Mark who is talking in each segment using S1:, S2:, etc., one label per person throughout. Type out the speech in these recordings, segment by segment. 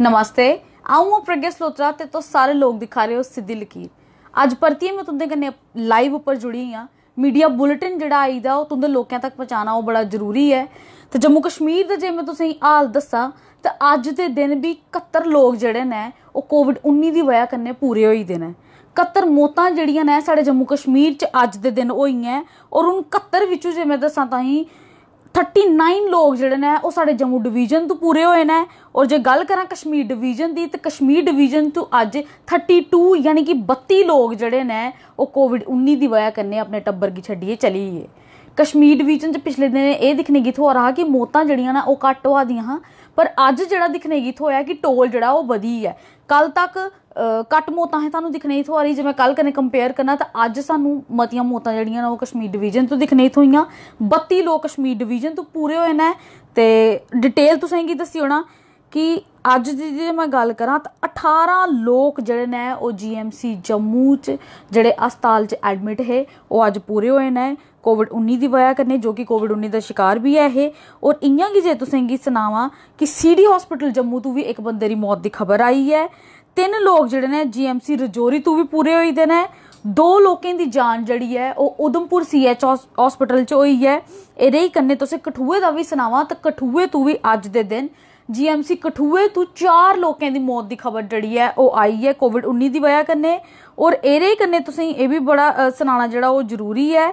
S1: नमस्ते आऊँ हूँ प्रज्ञा स्लोत्रा ते तो सारे लोग दिखा रहे हो सिद्धि लकीर अज परतियै में तुं'दे कन्नै लाइव उप्पर जुड़ी आं मीडिया बुलेटिन जेह्ड़ा आई दा ओह् तुं'दे लोकें तक पहुंचाना ओह् बड़ा जरूरी ऐ ते जम्मू कश्मीर दा जे में तुसेंगी हाल दस्सां ते अज्ज दे दिन बी कत्तर लोक जेह्ड़े न ओह् कोविड उन्नी दी वजह कन्नै पूरे होई दे न कत्तर मौतां जेह्ड़ियां न साढ़े जम्मू कश्मीर च अज्ज दे दिन होइयां ऐ और उन कत्तर बिच्चों जे में दस्सां ताहीं 39 ਲੋਕ ਜਿਹੜੇ ਨੇ ਉਹ ਸਾਡੇ ਜੰਮੂ ਡਿਵੀਜ਼ਨ ਤੋਂ ਪੂਰੇ ਹੋਏ ਨੇ ਔਰ ਜੇ ਗੱਲ ਕਰਾਂ ਕਸ਼ਮੀਰ ਡਿਵੀਜ਼ਨ ਦੀ ਤੇ ਕਸ਼ਮੀਰ ਡਿਵੀਜ਼ਨ ਤੋਂ ਅੱਜ 32 ਯਾਨੀ ਕਿ 32 ਲੋਕ ਜਿਹੜੇ ਨੇ ਉਹ ਕੋਵਿਡ 19 ਦੀ ਵਜ੍ਹਾ ਕਰਨੇ ਆਪਣੇ ਟੱਬਰ ਕੀ ਛੱਡੀਏ ਚਲੀ ਗਏ ਕਸ਼ਮੀਰ ਡਿਵੀਜ਼ਨ 'ਚ ਪਿਛਲੇ ਦਿਨ ਇਹ ਦਿਖਨੇ ਗੀਤ ਹੋ ਰਹਾ ਕਿ ਮੋਤਾਂ ਜਿਹੜੀਆਂ ਨਾ ਉਹ ਕੱਟ ਹੋ ਆਦੀਆਂ ਹਾਂ ਪਰ ਅੱਜ ਜਿਹੜਾ ਦਿਖਨੇ ਗੀਤ ਹੋਇਆ ਕਿ ਟੋਲ ਜਿਹੜਾ ਉਹ ਵਧੀ ਹੈ ਕੱਲ ਤੱਕ ਕੱਟ ਮੋਤਾਂ ਹੈ ਤੁਹਾਨੂੰ ਦਿਖਨੇ ਇਥੋਂ ਆ ਰਹੀ ਜਿਵੇਂ ਕੱਲ ਕਨੇ ਕੰਪੇਅਰ ਕਰਨਾ ਤਾਂ ਅੱਜ ਸਾਨੂੰ ਮਤੀਆਂ ਮੋਤਾਂ ਜਿਹੜੀਆਂ ਨਾ ਉਹ ਕਸ਼ਮੀਰ ਡਿਵੀਜ਼ਨ ਤੋਂ ਦਿਖਨੇ ਇਥੋਂ ਹੋਈਆਂ 32 ਲੋਕ ਕਸ਼ਮੀਰ ਡਿਵੀਜ਼ਨ ਤੋਂ ਪੂਰੇ ਹੋਏ ਨੇ ਤੇ ਡਿਟੇਲ ਤੁਸੀਂ ਕੀ ਦੱਸੀ ਹੋਣਾ ਕਿ ਅੱਜ ਦੀ ਜੇ ਮੈਂ ਗੱਲ ਕਰਾਂ ਤਾਂ 18 ਲੋਕ ਜਿਹੜੇ ਨੇ ਉਹ ਜੀਐਮਸੀ ਜੰਮੂ ਚ ਜਿਹੜੇ ਹਸਪਤਾਲ ਚ ਐਡਮਿਟ ਹੈ ਉਹ ਅੱਜ ਪੂਰੇ ਹੋਏ ਨੇ ਕੋਵਿਡ 19 ਦੀ ਵਜ੍ਹਾ ਕਰਨੇ ਜੋ ਕਿ ਕੋਵਿਡ 19 ਦਾ ਸ਼ਿਕਾਰ ਵੀ ਹੈ ਇਹ ਔਰ ਇੰਆਂ ਕੀ ਜੇ ਤੁਸੀਂ ਕੀ ਸੁਣਾਵਾ ਕਿ ਸੀਡੀ ਹਸਪੀਟਲ ਜੰਮੂ ਤੋਂ ਵੀ ਇੱਕ ਬੰਦੇ ਦੀ ਮੌਤ ਦੀ ਖਬਰ ਆਈ ਹੈ ਤਿੰਨ ਲੋਕ ਜਿਹੜੇ ਨੇ ਜੀਐਮਸੀ ਰਜੋਰੀ ਤੋਂ ਵੀ ਪੂਰੇ ਹੋਏ ਦੇ ਨੇ ਦੋ ਲੋਕਾਂ ਦੀ ਜਾਨ ਜੜੀ ਹੈ ਉਹ ਉਦਮਪੁਰ ਸੀਐਚ ਹਸਪੀਟਲ ਚ ਹੋਈ ਹੈ ਇਹਦੇ ਹੀ ਕੰਨੇ ਤੁਸੀਂ ਕਠੂਏ ਦਾ ਵੀ ਸੁਣਾਵਾ ਤਾਂ ਕਠੂਏ ਤੋਂ ਵੀ ਅੱਜ ਦੇ ਦਿਨ ਜੀਐਮਸੀ ਕਠੂਏ ਤੋਂ ਚਾਰ ਲੋਕਾਂ ਦੀ ਮੌਤ ਦੀ ਖਬਰ ਜੜੀ ਹੈ ਉਹ ਆਈ ਹੈ ਕੋਵਿਡ-19 ਦੀ ਵਜ੍ਹਾ ਕਰਨੇ ਔਰ ਇਹਦੇ ਕਰਨੇ ਤੁਸੀਂ ਇਹ ਵੀ ਬੜਾ ਸੁਣਾਣਾ ਜਿਹੜਾ ਉਹ ਜ਼ਰੂਰੀ ਹੈ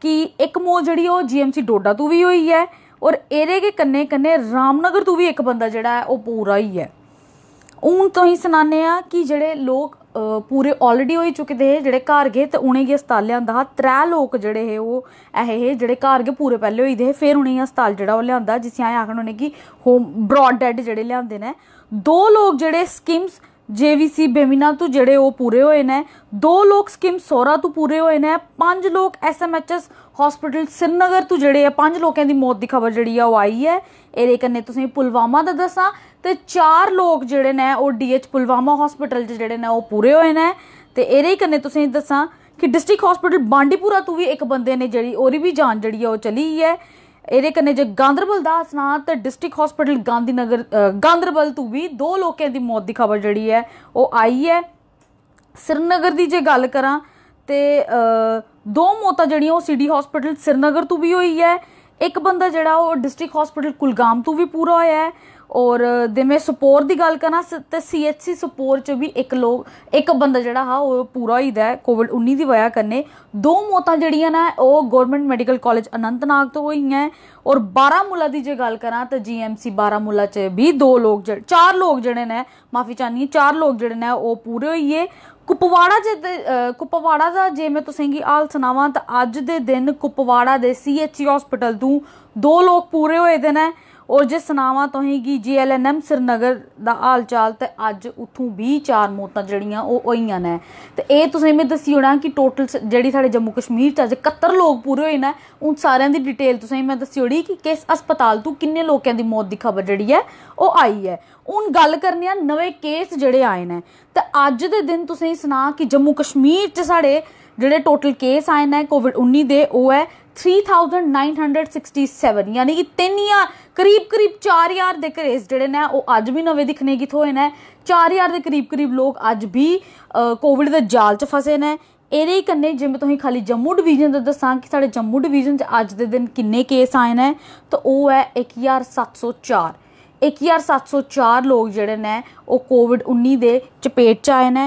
S1: ਕਿ ਇੱਕ ਮੌਤ ਜਿਹੜੀ ਉਹ ਜੀਐਮਸੀ ਡੋਡਾ ਤੋਂ ਵੀ ਹੋਈ ਹੈ ਔਰ ਇਹਦੇ ਕੇ ਕੰਨੇ ਕੰਨੇ ਰਾਮਨਗਰ ਤੋਂ ਵੀ ਇੱਕ ਬੰਦਾ ਜਿਹੜਾ ਹੈ ਉਹ ਪੂਰਾ ਹੀ ਹੈ ਉਹਨ ਤੋਂ ਹੀ ਸੁਣਾਣੇ ਆ ਕਿ ਜਿਹੜੇ ਲੋਕ ਪੂਰੇ ਆਲਰੇਡੀ ਹੋਈ ਚੁੱਕੇ ਦੇ ਜਿਹੜੇ ਘਰ ਗਏ ਤੇ ਉਹਨੇ ਗਿਆ ਹਸਪਤਾਲ ਲਿਆਂਦਾ ਤਰੇ ਲੋਕ ਜਿਹੜੇ ਹੈ ਉਹ ਇਹੇ ਜਿਹੜੇ ਘਰ ਗਏ ਪੂਰੇ ਪਹਿਲੇ ਹੋਈ ਦੇ ਫਿਰ ਉਹਨੇ ਹਸਪਤਾਲ ਜਿਹੜਾ ਉਹ ਲਿਆਂਦਾ ਜਿਸ ਆਇਆ ਆਖਣ ਉਹਨੇ ਕਿ ਹੋਮ ਬ੍ਰੌਡ ਡੈਡ ਜਿਹੜੇ ਲਿਆਂਦੇ ਨੇ ਦੋ ਲੋਕ ਜਿਹੜੇ ਸਕੀਮਸ ਜੀਵੀਸੀ ਬੇਮਿਨਾ ਤੋਂ ਜਿਹੜੇ ਉਹ ਪੂਰੇ ਹੋਏ ਨੇ ਦੋ ਲੋਕ ਸਕੀਮ ਸੋਰਾ ਤੋਂ ਪੂਰੇ ਹੋਏ ਨੇ ਪੰਜ ਲੋਕ ਐਸਐਮਐਚਐਸ ਹਸਪੀਟਲ ਸਿੰਨਗਰ ਤੋਂ ਜਿਹੜੇ ਆ ਪੰਜ ਲੋਕਾਂ ਦੀ ਮੌਤ ਦੀ ਖਬਰ ਜਿਹੜੀ ਆ ਉਹ ਆਈ ਹੈ ਇਹਦੇ ਕੰਨੇ ਤੁਸੀਂ ਪੁਲਵਾਮਾ ਦਾ ਦੱਸਾਂ ਤੇ ਚਾਰ ਲੋਕ ਜਿਹੜੇ ਨੇ ਉਹ ਡੀਐਚ ਪੁਲਵਾਮਾ ਹਸਪੀਟਲ 'ਚ ਜਿਹੜੇ ਨੇ ਉਹ ਪੂਰੇ ਹੋਏ ਨੇ ਤੇ ਇਹਦੇ ਹੀ ਕੰਨੇ ਤੁਸੀਂ ਦੱਸਾਂ ਕਿ ਡਿਸਟ੍ਰਿਕਟ ਹਸਪੀਟਲ ਬਾਂਡੀਪੁਰਾ ਤੋਂ ਵੀ ਇੱਕ ਬੰਦੇ ਨੇ ਜਿਹੜੀ ਉਹਦੀ ਵੀ ਜਾਨ ਜਿਹੜੀ ਹੈ ਉਹ ਚਲੀ ਹੈ ਇਹਦੇ ਕੰਨੇ ਜੇ ਗਾਂਦਰਬਲ ਦਾ ਸਨਾ ਤੇ ਡਿਸਟ੍ਰਿਕਟ ਹਸਪੀਟਲ ਗਾਂਧੀਨਗਰ ਗਾਂਦਰਬਲ ਤੋਂ ਵੀ ਦੋ ਲੋਕਾਂ ਦੀ ਮੌਤ ਦੀ ਖਬਰ ਜਿਹੜੀ ਹੈ ਉਹ ਆਈ ਹੈ ਸਿਰਨਗਰ ਦੀ ਜੇ ਗੱਲ ਕਰਾਂ ਤੇ ਦੋ ਮੌਤਾਂ ਜਿਹੜੀਆਂ ਉਹ ਸਿਟੀ ਹਸਪੀਟਲ ਸਿਰਨਗਰ ਤੋਂ ਵੀ ਹੋਈ ਹੈ ਇੱਕ ਬੰਦਾ ਜਿਹੜਾ ਉਹ ਡਿਸਟ੍ਰਿਕਟ ਹਸਪੀਟਲ ਕੁਲਗਾਮ ਤੋਂ ਵੀ ਪੂਰਾ ਹੋਇਆ ਹੈ ਔਰ ਦੇ ਮੈਂ ਦੀ ਗੱਲ ਕਰਾਂ ਤੇ ਸੀਐਚਸੀ ਸਪੋਰ ਚ ਵੀ ਇੱਕ ਲੋਕ ਇੱਕ ਬੰਦਾ ਜਿਹੜਾ ਹਾ ਉਹ ਪੂਰਾ ਹੀ ਦਾ ਕੋਵਿਡ 19 ਦੀ ਵਜ੍ਹਾ ਕਰਨੇ ਦੋ ਮੌਤਾਂ ਜਿਹੜੀਆਂ ਨਾ ਉਹ ਗਵਰਨਮੈਂਟ ਮੈਡੀਕਲ ਕਾਲਜ ਅਨੰਤਨਾਗ ਤੋਂ ਹੋਈਆਂ ਔਰ ਬਾਰਾਮੂਲਾ ਦੀ ਜੇ ਗੱਲ ਕਰਾਂ ਤਾਂ ਜੀਐਮਸੀ ਬਾਰਾਮੂਲਾ ਚ ਵੀ ਦੋ ਲੋਕ ਜਿਹੜੇ ਚਾਰ ਲੋਕ ਜਿਹੜੇ ਨੇ ਮਾਫੀ ਚਾਹਨੀ ਚਾਰ ਲੋਕ ਜਿਹੜੇ ਨੇ ਉਹ ਪੂਰੇ ਹੋਈਏ ਕੁਪਵਾੜਾ ਜੇ ਕੁਪਵਾੜਾ ਦਾ ਜੇ ਮੈਂ ਤੁਸੀਂ ਕੀ ਹਾਲ ਸੁਣਾਵਾਂ ਤਾਂ ਅੱਜ ਦੇ ਦਿਨ ਕੁਪਵਾੜਾ ਦੇ ਸੀਐਚਸੀ ਹਸਪੀਟਲ ਤੋਂ ਦੋ ਲੋਕ ਪੂਰੇ ਹੋਏ ਦੇ ਨੇ ਔਰ ਜਿਸ ਸਨਾਵਾ ਤੋਂ ਹੀ ਕਿ ਜੀਐਲਐਨਐਮ ਸਿਰਨਗਰ ਦਾ ਹਾਲ ਚਾਲ ਤੇ ਅੱਜ ਉਥੋਂ 24 ਮੌਤਾਂ ਜਿਹੜੀਆਂ ਉਹ ਹੋਈਆਂ ਨੇ ਤੇ ਇਹ ਤੁਸੀਂ ਮੈਨੂੰ ਦੱਸੀ ਹੋਣਾ ਕਿ ਟੋਟਲ ਜਿਹੜੀ ਸਾਡੇ ਜੰਮੂ ਕਸ਼ਮੀਰ ਚ ਅੱਜ 71 ਲੋਕ ਪੂਰੇ ਹੋਏ ਨੇ ਉਹ ਸਾਰਿਆਂ ਦੀ ਡਿਟੇਲ ਤੁਸੀਂ ਮੈਂ ਦੱਸੀ ਹੋਣੀ ਕਿ ਕਿਸ ਹਸਪਤਾਲ ਤੋਂ ਕਿੰਨੇ ਲੋਕਾਂ ਦੀ ਮੌਤ ਦੀ ਖਬਰ ਜਿਹੜੀ ਹੈ ਉਹ ਆਈ ਹੈ ਉਹਨ ਗੱਲ ਕਰਨੀ ਆ ਨਵੇਂ ਕੇਸ ਜਿਹੜੇ ਆਏ ਨੇ ਤੇ ਅੱਜ ਦੇ ਦਿਨ ਤੁਸੀਂ ਸੁਣਾ ਕਿ ਜੰਮੂ ਕਸ਼ਮੀਰ ਚ ਸਾਡੇ ਜਿਹੜੇ ਟੋਟਲ ਕੇਸ ਆਏ ਨੇ ਕੋਵਿਡ-19 ਦੇ ਉਹ ਹੈ 3967 ਯਾਨੀ ਕਿ 3000 ਕਰੀਬ ਕਰੀਬ 4000 ਦੇ ਕੇਸ ਜਿਹੜੇ ਨੇ ਉਹ ਅੱਜ ਵੀ ਨਵੇਂ ਦਿਖਨੇ ਕਿਥੋਂ ਹੋਏ ਨੇ 4000 ਦੇ ਕਰੀਬ ਕਰੀਬ ਲੋਕ ਅੱਜ ਵੀ ਕੋਵਿਡ ਦੇ ਜਾਲ 'ਚ ਫਸੇ ਨੇ ਇਹਦੇ ਕੰਨੇ ਜੇ ਤੁਸੀਂ ਖਾਲੀ ਜੰਮੂ ਡਿਵੀਜ਼ਨ ਦਾ ਦੱਸਾਂ ਕਿ ਸਾਡੇ ਜੰਮੂ ਡਿਵੀਜ਼ਨ 'ਚ ਅੱਜ ਦੇ ਦਿਨ ਕਿੰਨੇ ਕੇਸ ਆਏ ਨੇ ਤਾਂ ਉਹ ਹੈ 1704 1704 ਲੋਕ ਜਿਹੜੇ ਨੇ ਉਹ ਕੋਵਿਡ 19 ਦੇ ਚਪੇਟ 'ਚ ਆਏ ਨੇ